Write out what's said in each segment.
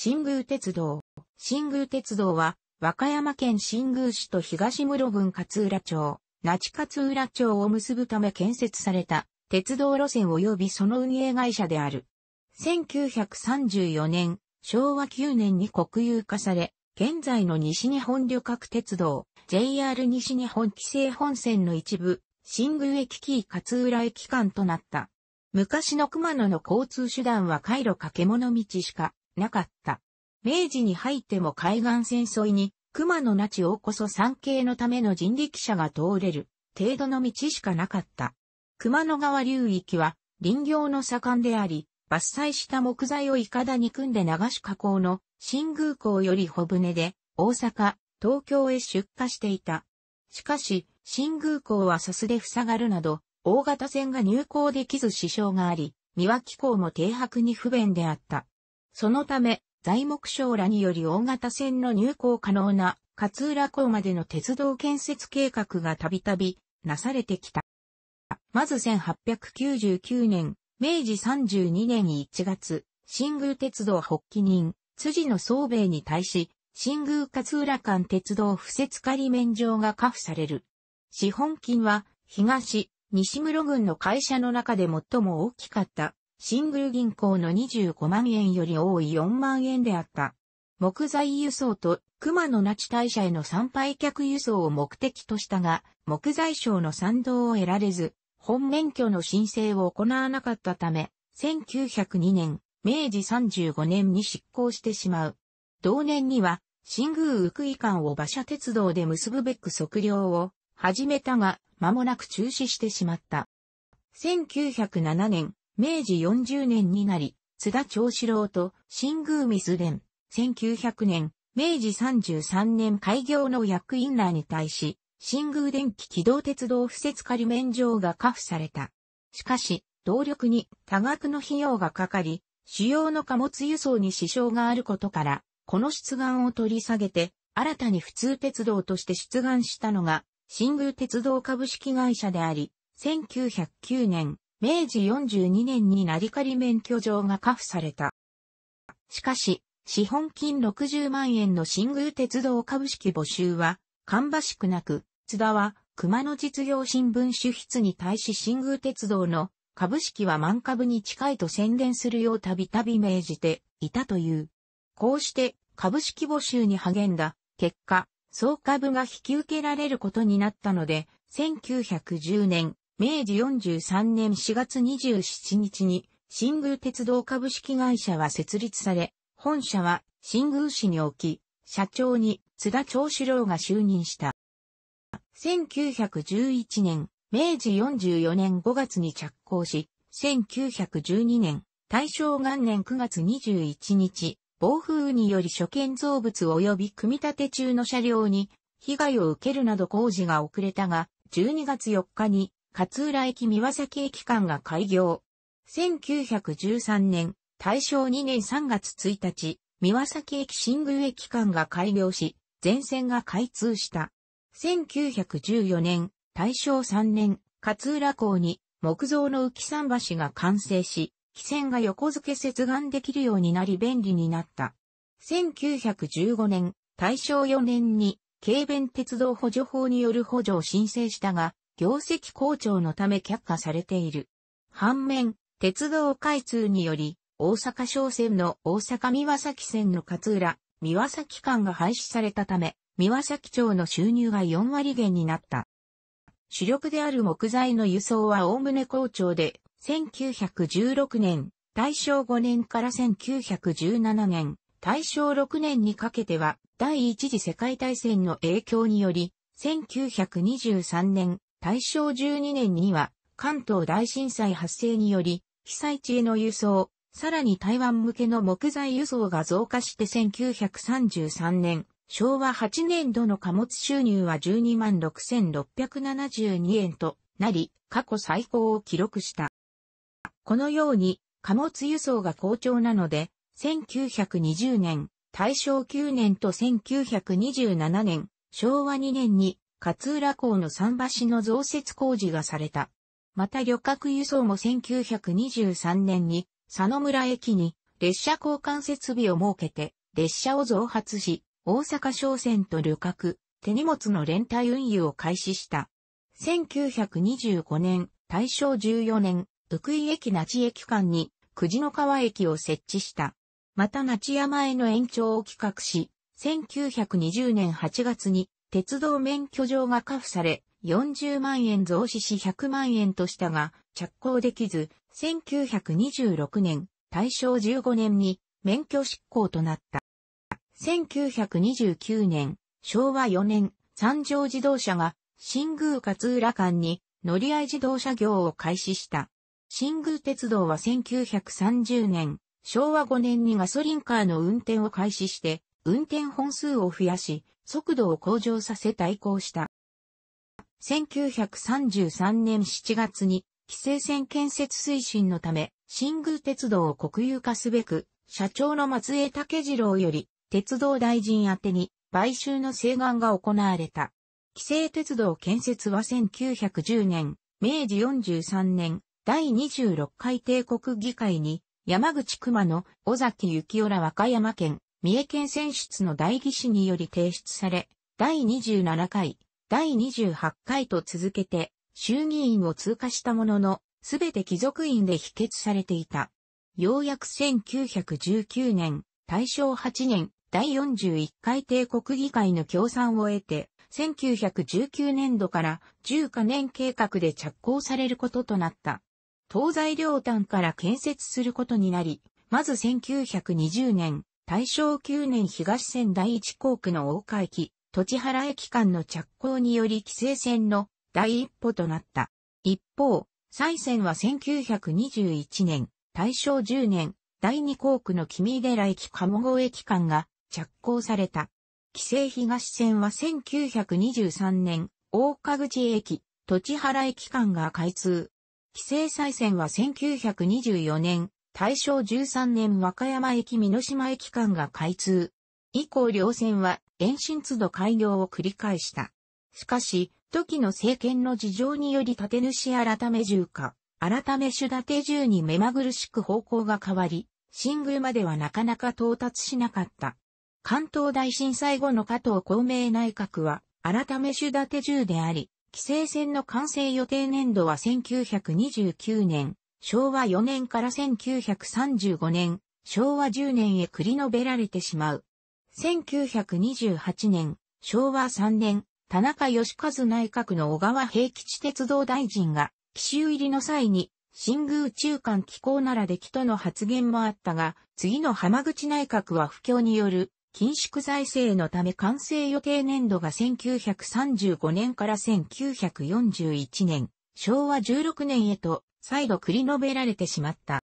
新宮鉄道。新宮鉄道は、和歌山県新宮市と東室郡勝浦町、那智勝浦町を結ぶため建設された鉄道路線及びその運営会社である。1934年、昭和9年に国有化され、現在の西日本旅客鉄道、JR 西日本規制本線の一部、新宮駅紀伊勝浦駅間となった。昔の熊野の交通手段は回路掛物道しかなかった。明治に入っても海岸線沿いに熊野那智をこそ山系のための人力車が通れる程度の道しかなかった。熊野川流域は林業の盛んであり、伐採した木材をいかだに組んで流し加工の新宮港より小船で大阪、東京へ出荷していた。しかし、新宮港はサスで塞がるなど、大型船が入港できず支障があり、庭機港も停泊に不便であった。そのため、材木商らにより大型船の入港可能な勝浦港までの鉄道建設計画がたびたびなされてきた。まず1899年、明治32年1月、新宮鉄道発起人、辻の総兵衛に対し、新宮勝浦間鉄道不設仮免状が下付される。資本金は、東、西室郡の会社の中で最も大きかったシングル銀行の25万円より多い4万円であった。木材輸送と熊野那智大社への参拝客輸送を目的としたが、木材省の賛同を得られず、本免許の申請を行わなかったため、1902年、明治35年に執行してしまう。同年には、新宮宇久井間を馬車鉄道で結ぶべく測量を始めたが、間もなく中止してしまった。1907年、明治40年になり、津田長四郎と新宮水連、1900年、明治33年開業の役員らに対し、新宮電気軌道鉄道敷設仮免状がカ付された。しかし、動力に多額の費用がかかり、主要の貨物輸送に支障があることから、この出願を取り下げて、新たに普通鉄道として出願したのが、新宮鉄道株式会社であり、1909年、明治42年に成り免許状がカ付された。しかし、資本金60万円の新宮鉄道株式募集は、かんばしくなく、津田は、熊野実業新聞主筆に対し新宮鉄道の株式は満株に近いと宣伝するようたびたび命じていたという。こうして株式募集に励んだ結果、総株が引き受けられることになったので、1910年明治43年4月27日に、新宮鉄道株式会社は設立され、本社は新宮市に置き、社長に津田長志郎が就任した。1911年、明治44年5月に着工し、1912年、大正元年9月21日、暴風雨により所見造物及び組み立て中の車両に被害を受けるなど工事が遅れたが、12月4日に勝浦駅三崎駅間が開業。1913年、大正2年3月1日、三崎駅新宮駅間が開業し、全線が開通した。1914年、大正3年、勝浦港に木造の浮桟橋が完成し、汽船が横付け接岸できるようになり便利になった。1915年、大正4年に、軽便鉄道補助法による補助を申請したが、業績好調のため却下されている。反面、鉄道開通により、大阪商船の大阪三輪崎線の勝浦、三輪崎間が廃止されたため、三輪崎町の収入が4割減になった。主力である木材の輸送は概ね好調で、1916年、大正5年から1917年、大正6年にかけては、第一次世界大戦の影響により、1923年、大正12年には関東大震災発生により、被災地への輸送、さらに台湾向けの木材輸送が増加して1933年、昭和8年度の貨物収入は12万6672円となり、過去最高を記録した。このように、貨物輸送が好調なので、1920年、大正9年と1927年、昭和2年に勝浦港の桟橋の増設工事がされた。また旅客輸送も1923年に佐野村駅に列車交換設備を設けて列車を増発し、大阪商船と旅客、手荷物の連帯運輸を開始した。1925年、大正14年、福井駅那智駅間に、久慈の川駅を設置した。また那智山への延長を企画し、1920年8月に鉄道免許状が加付され、40万円増資し100万円としたが、着工できず、1926年、大正15年に免許執行となった。1929年、昭和4年、三条自動車が新宮勝浦間に乗り合い自動車業を開始した。新宮鉄道は1930年、昭和5年にガソリンカーの運転を開始して、運転本数を増やし、速度を向上させ対抗した。1933年7月に、規制線建設推進のため、新宮鉄道を国有化すべく、社長の松江武次郎より、鉄道大臣宛てに、買収の請願が行われた。規制鉄道建設は1910年、明治43年、第26回帝国議会に、山口熊野、尾崎幸浦、ら和歌山県、三重県選出の代議士により提出され、第27回、第28回と続けて、衆議院を通過したものの、すべて貴族院で否決されていた。ようやく1919年、大正8年、第41回帝国議会の協賛を得て、1919年度から10カ年計画で着工されることとなった。東西両端から建設することになり、まず1920年、大正9年東線第一航区の大岡駅、土地原駅間の着工により規制線の第一歩となった。一方、再線は1921年、大正10年、第二航区の君寺駅鴨郷駅間が着工された。規制東線は1923年、大川口駅、土地原駅間が開通。規制再線は1924年、大正13年和歌山駅美濃島駅間が開通。以降両線は延伸都度開業を繰り返した。しかし、時の政権の事情により建主改め住家、改め主建重に目まぐるしく方向が変わり、新宮まではなかなか到達しなかった。関東大震災後の加藤公明内閣は、改め主建重であり、規制線の完成予定年度は1929年、昭和4年から1935年、昭和10年へ繰り延べられてしまう。1928年、昭和3年、田中義和内閣の小川平吉鉄道大臣が、奇襲入りの際に、新宮中間機構ならできとの発言もあったが、次の浜口内閣は不況による、緊縮財政のため完成予定年度が1935年から1941年、昭和16年へと再度繰り述べられてしまった。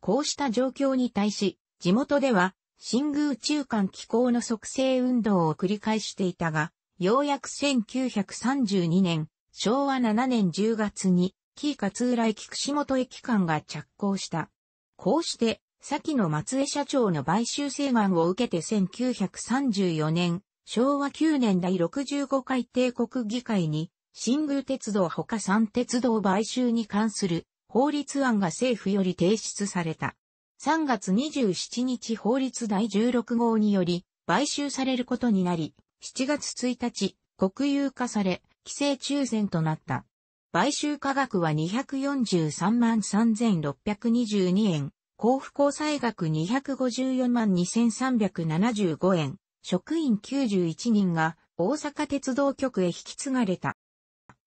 こうした状況に対し、地元では、新宮中間気候の促成運動を繰り返していたが、ようやく1932年、昭和7年10月に、紀伊勝浦駅串本駅間が着工した。こうして、先の松江社長の買収請願を受けて1934年、昭和9年第65回帝国議会に新宮鉄道ほか三鉄道買収に関する法律案が政府より提出された。3月27日法律第16号により買収されることになり、7月1日、国有化され、規制抽選となった。買収価額は243万3622円、交付交際額254万2375円、職員91人が大阪鉄道局へ引き継がれた。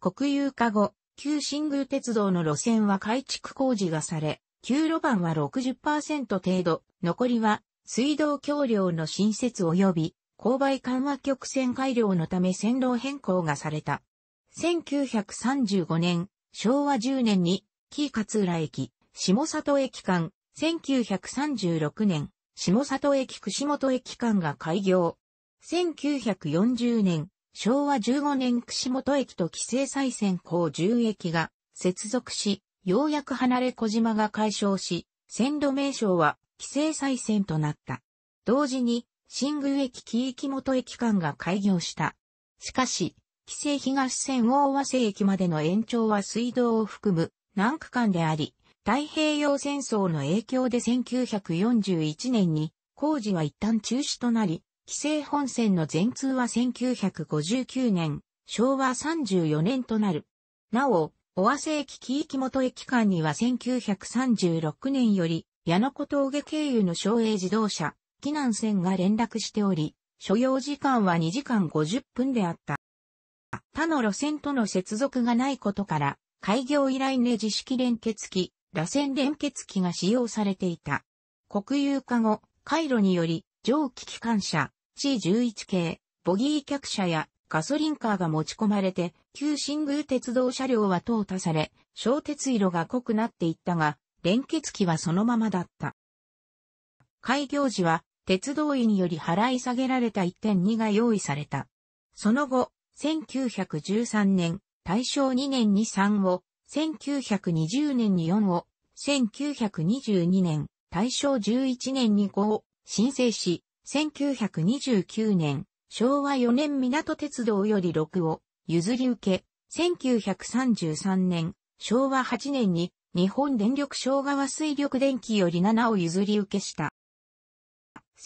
国有化後、旧新宮鉄道の路線は改築工事がされ、旧路盤は60%程度、残りは水道橋梁の新設及び勾配緩和曲線改良のため線路変更がされた。1935年、昭和10年に、紀伊勝浦駅、下里駅間、1936年、下里駅串本駅間が開業。1940年、昭和15年串本駅と帰省再線港10駅が接続し、ようやく離れ小島が解消し、線路名称は帰省再線となった。同時に、新宮駅紀池本駅間が開業した。しかし、帰省東線大和瀬駅までの延長は水道を含む南区間であり、太平洋戦争の影響で1941年に工事は一旦中止となり、規制本線の全通は1959年、昭和34年となる。なお、尾鷲駅紀域元駅間には1936年より、矢野古峠経由の省営自動車、機南線が連絡しており、所要時間は2時間50分であった。他の路線との接続がないことから、開業以来ネジ式連結機、螺旋連結機が使用されていた。国有化後、回路により、蒸気機関車、C11 系、ボギー客車やガソリンカーが持ち込まれて、旧新宮鉄道車両は淘汰され、小鉄色が濃くなっていったが、連結機はそのままだった。開業時は、鉄道員より払い下げられた1.2が用意された。その後、1913年、大正2年に3を、1920年に4を、1922年、大正11年に5を申請し、1929年、昭和4年港鉄道より6を譲り受け、1933年、昭和8年に日本電力昭和水力電気より7を譲り受けした。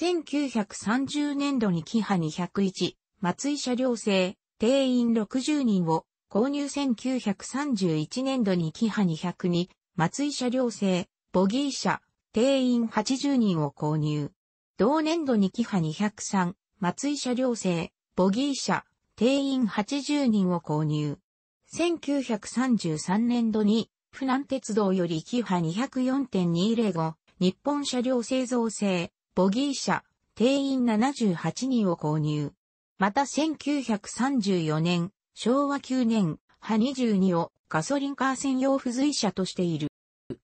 1930年度にキハ201、松井車両生、定員60人を購入1931年度にキハ202、松井車両生、ボギー車、定員80人を購入。同年度にキハ203、松井車両製、ボギー車、定員80人を購入。1933年度に、普南鉄道よりキハ204.205、日本車両製造製、ボギー車、定員78人を購入。また1934年、昭和9年、ハ22をガソリンカー専用付随車としている。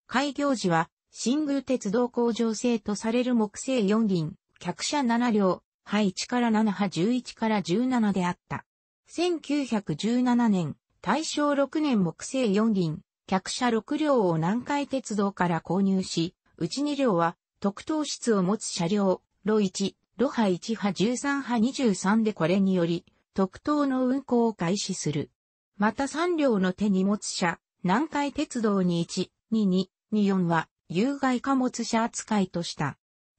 開業時は新宮鉄道工場製とされる木製4輪、客車7両、波1から7派11から17であった。1917年、大正6年木製4輪、客車6両を南海鉄道から購入し、うち2両は特等室を持つ車両、路1、路波1派13派23でこれにより、特等の運行を開始する。また3両の手荷物車、南海鉄道に1、2、2、24は、有害貨物車扱いとした。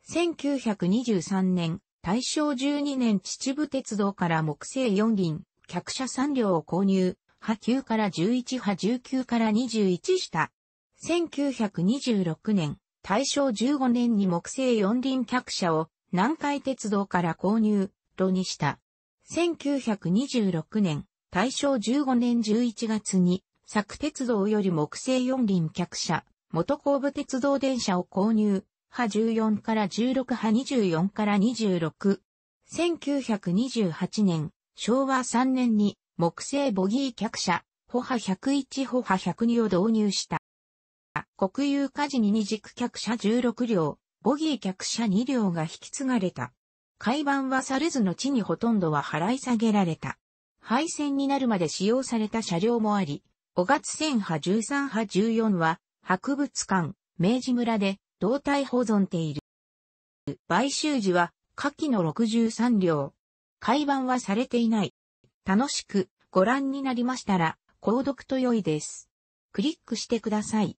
1923年、大正12年秩父鉄道から木製4輪、客車3両を購入、波9から11波19から21した。1926年、大正15年に木製4輪客車を南海鉄道から購入、炉にした。1926年、大正15年11月に、作鉄道より木製4輪客車、元工部鉄道電車を購入、派14から16派24から26。1928年、昭和3年に木製ボギー客車、歩派101歩派102を導入した。国有火事に二軸客車16両、ボギー客車2両が引き継がれた。海板はされずの地にほとんどは払い下げられた。廃線になるまで使用された車両もあり、5月1000派13派14は博物館、明治村で胴体保存ている。買収時は下記の63両。改版はされていない。楽しくご覧になりましたら、購読と良いです。クリックしてください。